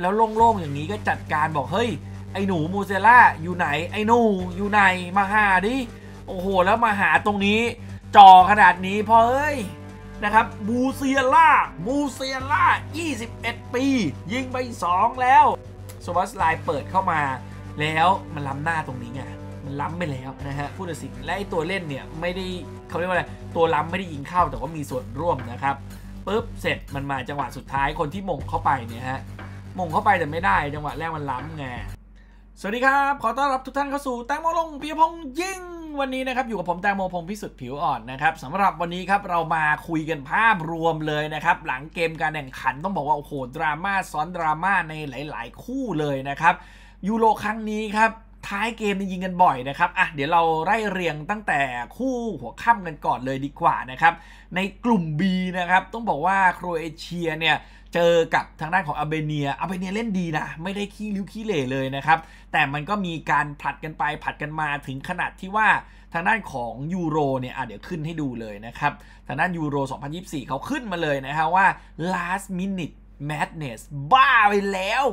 แล้วโล่งๆอย่างนี้ก็จัดการบอกเฮ้ย ไอ้หนูมูเซล่าอยู่ไหนไอ้หนูอยู่ไหนมาหาดิโอ้โหแล้วมาหาตรงนี้จ่อขนาดนี้พอเอ้ยนะครับมูเซล่ามูเซล่า 21 ปี ยิงไป 2 แล้วสวัสดไลน์เปิดเข้ามาแล้วมันล้ำหน้าตรงนี้ไงมันล้ำไปแล้วนะฮะผู้ตัดสินและไอตัวเล่นเนี่ยไม่ได้เขาเรียกว่าอะไรตัวล้ำไม่ได้ยิงเข้าแต่ว่ามีส่วนร่วมนะครับปุ๊บเสร็จมันมาจังหวะสุดท้ายคนที่มงเข้าไปเนี่ยฮะมงเข้าไปแต่ไม่ได้จังหวะแรกมันล้ำไงสวัสดีครับขอต้อนรับทุกท่านเข้าสู่แตงโมลงปีพงยิ่งวันนี้นะครับ อยู่กับผมแตงโมพงพิสุทธิ์ผิวอ่อนนะครับสำหรับวันนี้ครับ เรามาคุยกันภาพรวมเลยนะครับ หลังเกมการแข่งขัน ต้องบอกว่าโอ้โหดราม่าซ้อนดราม่าในหลาย ๆ คู่เลยนะครับยูโรครั้งนี้ครับท้ายเกมยิงกันบ่อยนะครับอ่ะเดี๋ยวเราไล่เรียงตั้งแต่คู่หัวค่ำกันก่อนเลยดีกว่านะครับในกลุ่ม B นะครับต้องบอกว่าโครเอเชียเนี่ยเจอกับทางด้านของอาเบเนียอาเบเนียเล่นดีนะ ไม่ได้ขี้ริ้วขี้เหร่เลยนะครับ แต่มันก็มีการผลัดกันไปผลัดกันมาถึงขนาดที่ว่าทางด้านของยูโรเนี่ยเดี๋ยวขึ้นให้ดูเลยนะครับ ทางด้านยูโร2024 เขาขึ้นมาเลยนะฮะว่า last minute madness บ้าไปแล้ว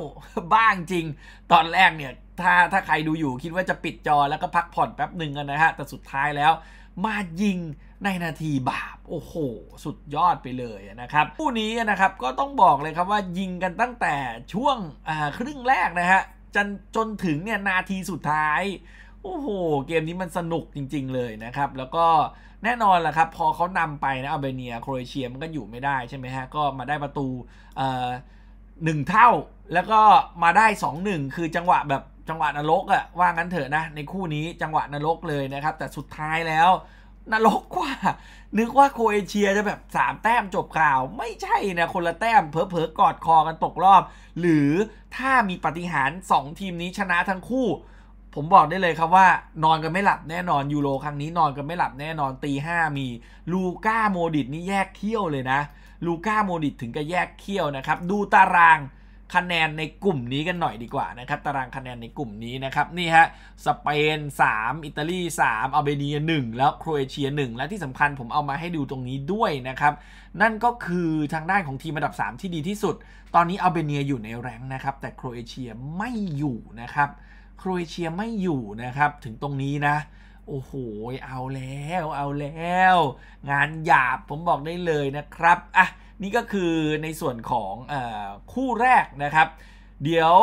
บ้าจริง ตอนแรกเนี่ยถ้าถ้าใครดูอยู่คิดว่าจะปิดจอแล้วก็พักผ่อนแป๊บหนึ่งกันนะฮะแต่สุดท้ายแล้วมายิงในนาทีบาป โอ้โห สุดยอดไปเลยนะครับคู่นี้นะครับก็ต้องบอกเลยครับว่ายิงกันตั้งแต่ช่วงครึ่งแรกนะฮะจนจนถึงเนี่ยนาทีสุดท้าย โอ้โหเกมนี้มันสนุกจริงๆ เลยนะครับ แล้วก็แน่นอนแหละครับพอเขานำไปนะอัลเบเนียโครเอเชียมันก็อยู่ไม่ได้ใช่ไหมฮะ ก็มาได้ประตูหนึ่งเท่าแล้วก็มาได้2-1 คือจังหวะแบบจังหวะนรกอะว่างั้นเถอะนะ ในคู่นี้จังหวะนรกเลยนะครับแต่สุดท้ายแล้วนรกกว่า นึกว่าโคเอเชียจะแบบ 3 แต้มจบข่าวไม่ใช่นะคนละแต้มเเพอๆกอดคอกันตกรอบ หรือถ้ามีปฏิหาร 2 ทีมนี้ชนะทั้งคู่ ผมบอกได้เลยครับว่านอนกันไม่หลับแน่นอนยูโรครั้งนี้นอนกันไม่หลับแน่นอนตีห้ามีลูก้าโมดิตนี่แยกเขี้ยวเลยนะลูก้าโมดิตถึงกับแยกเขี้ยวนะครับดูตารางคะแนนในกลุ่มนี้กันหน่อยดีกว่านะครับตารางคะแนนในกลุ่มนี้นะครับนี่ฮะสเปน 3อิตาลี3อัลเบเนีย 1 แล้วโครเอเชีย 1 และที่สำคัญผมเอามาให้ดูตรงนี้ด้วยนะครับ นั่นก็คือทางด้านของทีมระดับ 3 ที่ดีที่สุด ตอนนี้อัลเบเนียอยู่ในแรงนะครับ แต่โครเอเชียไม่อยู่นะครับ โครเอเชียไม่อยู่นะครับถึงตรงนี้นะ โอ้โหเอาแล้วเอาแล้ว งานหยาบผมบอกได้เลยนะครับอ่ะนี่ก็คือในส่วนของอคู่แรกนะครับ เดี๋ยว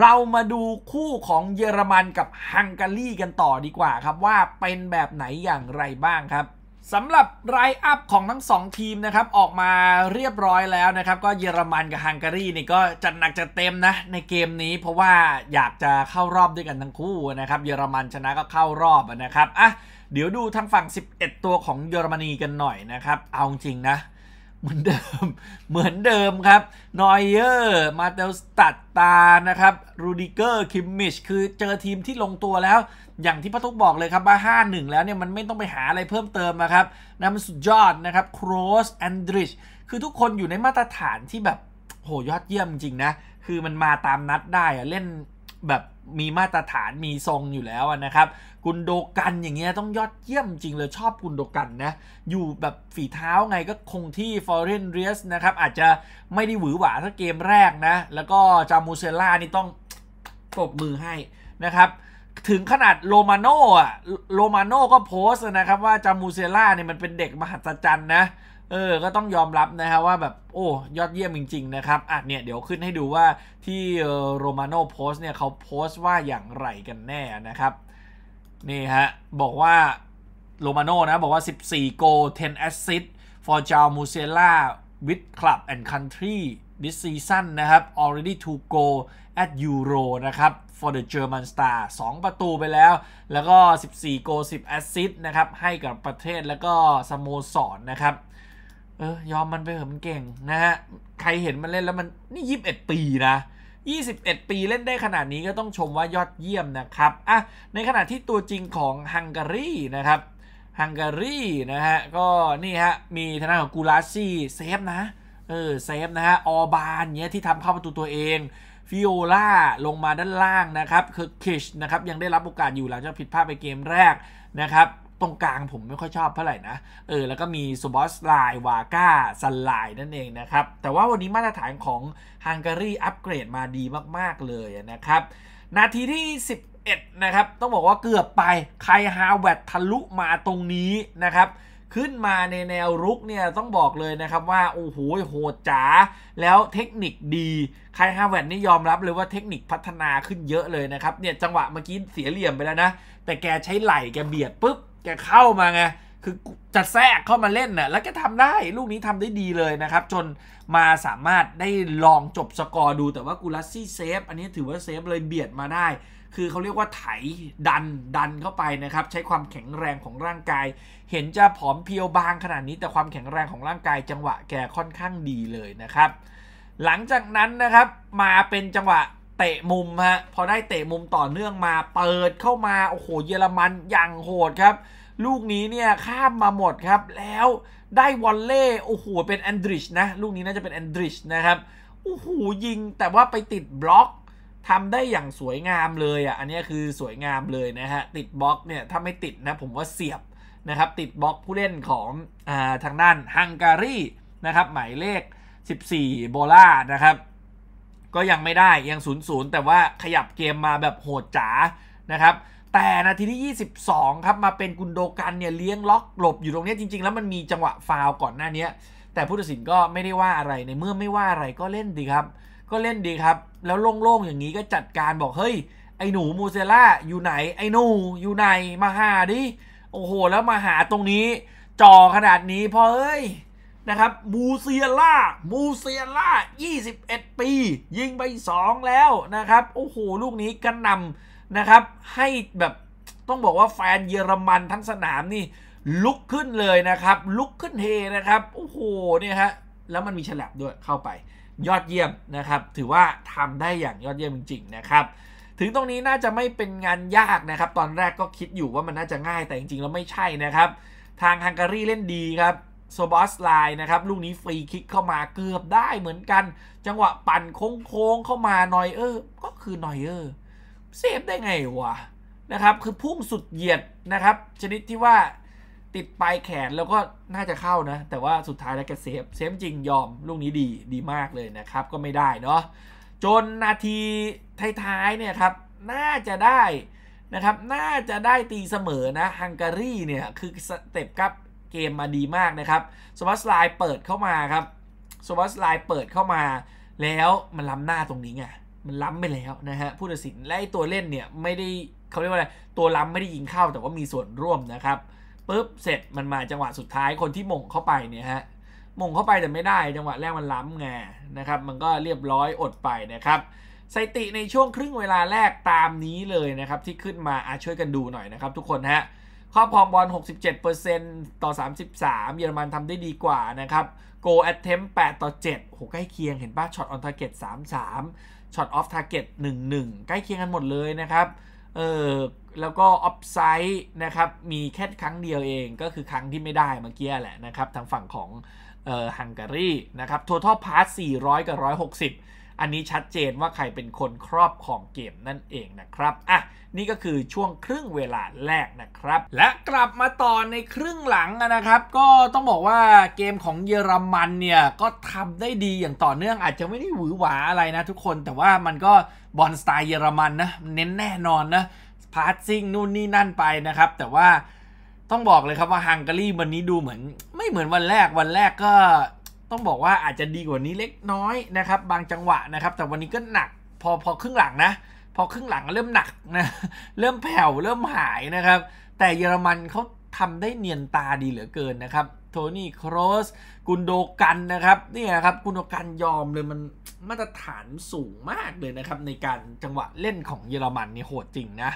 เรามาดูคู่ของเยอรมันกับฮังการีกันต่อดีกว่าครับว่าเป็นแบบไหนอย่างไรบ้างครับสำหรับไลอัพของทั้ง2ทีมนะครับออกมาเรียบร้อยแล้วนะครับก็เยอรมันกับฮังการีนี่ก็จัดหนักจัดเต็มนะ ในเกมนี้เพราะว่าอยากจะเข้ารอบด้วยกันทั้งคู่นะครับเยอรมันชนะก็เข้ารอบนะครับอ่ะเดี๋ยวดูทางฝั่ง 11 ตัวของเยอรมนีกันหน่อยนะครับเอาจริงนะเหมือนเดิม เหมือนเดิมครับ นอยเยอร์ มาเตลสตัดตานะครับ รูดิเกอร์ คิมมิช คือเจอทีมที่ลงตัวแล้ว อย่างที่พระทุกบอกเลยครับว่า 5-1 แล้วเนี่ย มันไม่ต้องไปหาอะไรเพิ่มเติมนะครับนั่มันสุดยอดนะครับ โครสแอนดริชคือทุกคนอยู่ในมาตรฐานที่แบบ โหยอดเยี่ยมจริงนะ คือมันมาตามนัดได้อะเล่นแบบมีมาตรฐานมีทรงอยู่แล้วนะครับกุนโดกันอย่างเงี้ยต้องยอดเยี่ยมจริงเลยชอบกุนโดกันนะ อยู่แบบฝีเท้าไงก็คงที่ฟอร์เรนเรียสนะครับอาจจะไม่ได้หวือหวาถ้าเกมแรกนะ แล้วก็จามูเซล่านี่ต้องปบมือให้นะครับถึงขนาดโรมาโน่อะโรมาโน่ก็โพสต์นะครับว่าจามูเซล่าเนี่ยมันเป็นเด็กมหัศจรรย์นะเออ ก็ต้องยอมรับนะฮะว่าแบบ โอ้ยอดเยี่ยมจริง ๆ นะครับ อ่ะ เนี่ย เดี๋ยวขึ้นให้ดูว่าที่โรมาโนโพสเนี่ยเขาโพสต์ว่าอย่างไรกันแน่นะครับ นี่ฮะ บอกว่าโรมาโนนะ บอกว่า 14โก10 assist for Jao Musiala with club and country this season นะครับ already to go at Euro นะครับ for the German star 2 ประตูไปแล้ว แล้วก็ 14โก10 assist นะครับ ให้กับประเทศแล้วก็สโมสรนนะครับเออยอมมันไปเถอะมันเก่งนะฮะใครเห็นมันเล่นแล้วมันนี่ยีิบเอ็ดปีนะ21 ปีเล่นได้ขนาดนี้ก็ต้องชมว่ายอดเยี่ยมนะครับ อ่ะ ในขณะที่ตัวจริงของฮังการีนะครับ ฮังการีนะฮะ ก็นี่ฮะ มีทนายของกูลาซี่เซฟนะเออเซฟนะฮะ ออบานเนี้ยที่ทำเข้าประตูตัวเองฟิโอล่าลงมาด้านล่างนะครับ คือคิชนะครับยังได้รับโอกาสอยู่หลังจากผิดพลาดไปเกมแรกนะครับตรงกลางผมไม่ค่อยชอบเท่าไหร่นะ เออ แล้วก็มีซูบอสไล วาก้าสันไลน์นั่นเองนะครับ แต่ว่าวันนี้มาตรฐานของฮังการีอัปเกรดมาดีมากๆเลยนะครับ นาทีที่ 11 นะครับ ต้องบอกว่าเกือบไป ใครฮาวเวตทะลุมาตรงนี้นะครับ ขึ้นมาในแนวรุกเนี่ย ต้องบอกเลยนะครับว่า โอ้โห โหดจ๋า แล้วเทคนิคดี ใครฮาเวดนี่ยอมรับเลยว่าเทคนิคพัฒนาขึ้นเยอะเลยนะครับ เนี่ยจังหวะเมื่อกี้เสียเหลี่ยมไปแล้วนะ แต่แกใช้ไหล่แกเบียดปุ๊บแกเข้ามาไง คือจัดแทรกเข้ามาเล่นน่ะแล้วแกทำได้ ลูกนี้ทำได้ดีเลยนะครับ จนมาสามารถได้ลองจบสกอร์ดูแต่ว่ากูลัสซี่เซฟ อันนี้ถือว่าเซฟเลยเบียดมาได้ คือเขาเรียกว่าไถดันดันเข้าไปนะครับ ใช้ความแข็งแรงของร่างกาย เห็นจะผอมเพียวบางขนาดนี้แต่ความแข็งแรงของร่างกายจังหวะแกค่อนข้างดีเลยนะครับ หลังจากนั้นนะครับมาเป็นจังหวะเตะมุมฮะพอได้เตะมุมต่อเนื่องมาเปิดเข้ามาโอ้โหเยอรมัน อย่างโหดครับ ลูกนี้ เนี่ยข้ามมาหมดครับแล้วได้วอลเล่โอ้โหเป็นแอนดริช นะ ลูกนี้น่าจะเป็นแอนดริชนะครับโอ้โหยิงแต่ว่าไปติดบล็อกทำได้อย่างสวยงามเลยอ่ะ อันนี้คือสวยงามเลยนะฮะติดบล็อกเนี่ยถ้าไม่ติดนะผมว่าเสียบนะครับ ติดบล็อกผู้เล่นของอทางด้านฮังการีนะครับ หมายเลข 14 โบล่านะครับก็ยังไม่ได้ยังศูนย์แต่ว่าขยับเกมมาแบบโหดจ๋านะครับ แต่นาทีที่ 22 ครับมาเป็นกุนโดกันเนี่ยเลี้ยงล็อกหลบอยู่ตรงนี้จริงๆ แล้วมันมีจังหวะฟาวก่อนหน้านี้แต่ผู้ตัดสิน ก็ไม่ได้ว่าอะไรในเมื่อไม่ว่าอะไรก็เล่นดีครับ ก็เล่นดีครับ แล้วโล่งๆอย่างนี้ก็จัดการบอก เฮ้ย ไอ้หนูมูเซล่าอยู่ไหนไอ้หนูอยู่ไหนมาหาดิโอ้โหแล้วมาหาตรงนี้จ่อขนาดนี้พอเอ้ยนะครับบูเซียล่าบูเซียล่า21 ปี ยิงไป2แล้วนะครับโอ้โห ลูกนี้กันนำนะครับ ให้แบบต้องบอกว่าแฟนเยอรมันทั้งสนามนี่ ลุกขึ้นเลยนะครับ ลุกขึ้นเฮนะครับโอ้โหเนี่ยฮะแล้วมันมีฉลับด้วยเข้าไป ยอดเยี่ยมนะครับ ถือว่าทำได้อย่างยอดเยี่ยมจริง ๆนะครับ ถึงตรงนี้น่าจะไม่เป็นงานยากนะครับ ตอนแรกก็คิดอยู่ว่ามันน่าจะง่ายแต่จริงๆ แล้วไม่ใช่นะครับ ทางฮังการีเล่นดีครับโซบอสไลน์นะครับลูกนี้ฟรีคิกเข้ามาเกือบได้เหมือนกัน จังหวะปั่นโค้งเข้ามาหนอยเออร์ก็คือหนอยเออร์เซฟได้ไงวะนะครับคือพุ่งสุดเหยียดนะครับชนิดที่ว่าติดปลายแขนแล้วก็น่าจะเข้านะแต่ว่าสุดท้ายแล้วก็เซฟเซฟจริงยอมลูกนี้ดีดีมากเลยนะครับก็ไม่ได้เนาะจนนาทีท้ายๆเนี่ยครับน่าจะได้นะครับน่าจะได้ตีเสมอนะฮังการีเนี่ยคือสเต็ปกับเกมมาดีมากนะครับ สวัสดไลน์เปิดเข้ามาครับสวัสดไลน์เปิดเข้ามาแล้วมันล้ำหน้าตรงนี้ไงมันล้ำไป แล้วนะฮะผู้ตัดสินไล่ตัวเล่นเนี่ยไม่ได้เขาเรียกว่าอะไรตัวล้ำไม่ได้ยิงเข้าแต่ว่ามีส่วนร่วมนะครับปุ๊บเสร็จมันมาจังหวะสุดท้ายคนที่มงเข้าไปเนี่ยฮะมงเข้าไปแต่ไม่ได้ จังหวะแรกมันล้ำไงนะครับมันก็เรียบร้อยอดไปนะครับสถิติในช่วง ครึ่งเวลาแรกตามนี้เลยนะครับ ที่ขึ้นมาอาช่วยกันดูหน่อยนะครับ ทุกคนฮะครอบครองบอล 67%ต่อ 33 เยอรมันทำได้ดีกว่านะครับ โกแอตเทม8ต่อ7โหใกล้เคียงเห็นป่ะช็อตออนทาร์เก็ต3-3 ช็อตออฟทาร์เก็ต1-1 ใกล้เคียงกันหมดเลยนะครับ เออแล้วก็ออฟไซด์นะครับ มีแค่ครั้งเดียวเอง ก็คือครั้งที่ไม่ได้เมื่อกี้แหละนะครับ ทางฝั่งของเออฮังการีนะครับทัวทอลพาส400 กับ 160อันนี้ชัดเจนว่าใครเป็นคนครอบของเกมนั่นเองนะครับอ่ะนี่ก็คือช่วงครึ่งเวลาแรกนะครับ และกลับมาต่อในครึ่งหลังนะครับ ก็ต้องบอกว่าเกมของเยอรมันเนี่ยก็ทำได้ดีอย่างต่อเนื่องอาจจะไม่ได้หวือหวาอะไรนะ ทุกคนแต่ว่ามันก็บอลสไตล์เยอรมันนะเน้นแน่นอนนะพาสซิ่งนู่นนี่นั่นไปนะครับ แต่ว่าต้องบอกเลยครับว่าฮังการีวันนี้ดูเหมือน ไม่เหมือนวันแรกวันแรกก็ต้องบอกว่าอาจจะดีกว่านี้เล็กน้อยนะครับบางจังหวะนะครับ แต่วันนี้ก็หนัก พอพอครึ่งหลังนะ พอครึ่งหลังเริ่มหนักนะเริ่มแผ่วเริ่มหายนะครับแต่เยอรมันเขาทำได้เนียนตาดีเหลือเกินนะครับโทนี่ครอสกุนโดกันนะครับนี่ครับกุนโดกันยอมเลยมันมาตรฐานสูงมากเลยนะครับในการจังหวะเล่นของเยอรมันนี่โหดจริงนะ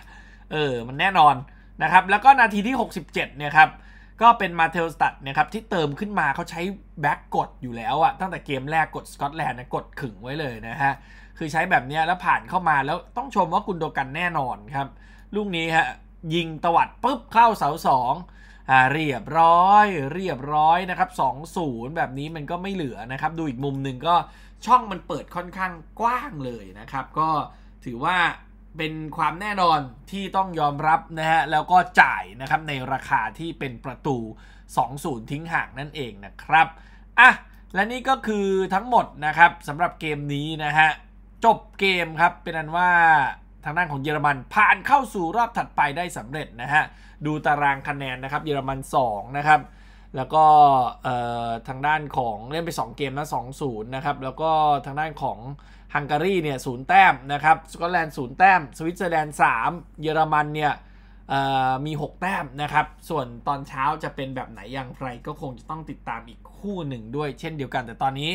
เออมันแน่นอนนะครับ แล้วก็นาทีที่ 67เนี่ยครับก็เป็นมาเทลสตัดนะครับที่เติมขึ้นมาเขาใช้แบ็กกดอยู่แล้วอะตั้งแต่เกมแรกกดสกอตแลนด์นะกดขึงไว้เลยนะฮะ คือใช้แบบนี้แล้วผ่านเข้ามาแล้วต้องชมว่ากุนโดกันแน่นอนครับ ลูกนี้ฮะยิงตวัดปุ๊บเข้าเสาสองอ่าเรียบร้อย เรียบร้อยนะครับ2์แบบนี้มันก็ไม่เหลือนะครับ ดูอีกมุมหนึ่งก็ช่องมันเปิดค่อนข้างกว้างเลยนะครับก็ถือว่าเป็นความแน่นอนที่ต้องยอมรับนะฮะแล้วก็จ่ายนะครับในราคาที่เป็นประตู2-0ทิ้งห่างนั่นเองนะครับอ่ะและนี่ก็คือทั้งหมดนะครับสำหรับเกมนี้นะฮะจบเกมครับเป็นอันว่าทางด้านของเยอรมันผ่านเข้าสู่รอบถัดไปได้สำเร็จนะฮะดูตารางคะแนนนะครับเยอรมัน2นะครับแล้วก็ทางด้านของเล่นไป 2 เกมนะ2-0นะครับแล้วก็ทางด้านของฮังการีเนี่ยศูนย์แต้ม นะครับ สกอตแลนด์ศูนย์แต้ม สวิตเซอร์แลนด์สามเยอรมันเนี่ย มี 6 แต้ม นะครับ ส่วนตอนเช้าจะเป็นแบบไหนอย่างไรก็คงจะต้องติดตามอีกคู่หนึ่งด้วย เช่นเดียวกัน แต่ตอนนี้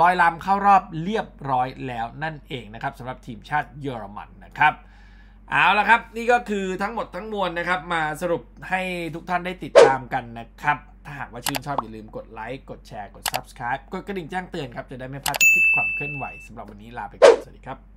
ลอยลำเข้ารอบเรียบร้อยแล้วนั่นเองนะครับสำหรับทีมชาติเยอรมันนะครับ เอาละครับ นี่ก็คือทั้งหมดทั้งมวลนะครับ มาสรุปให้ทุกท่านได้ติดตามกันนะครับถ้าหากว่าชื่นชอบอย่าลืมกดไลค์ กดแชร์ กด Subscribe กดกระดิ่งแจ้งเตือนครับ จะได้ไม่พลาดคลิปความเคลื่อนไหวสำหรับวันนี้ลาไปก่อนสวัสดีครับ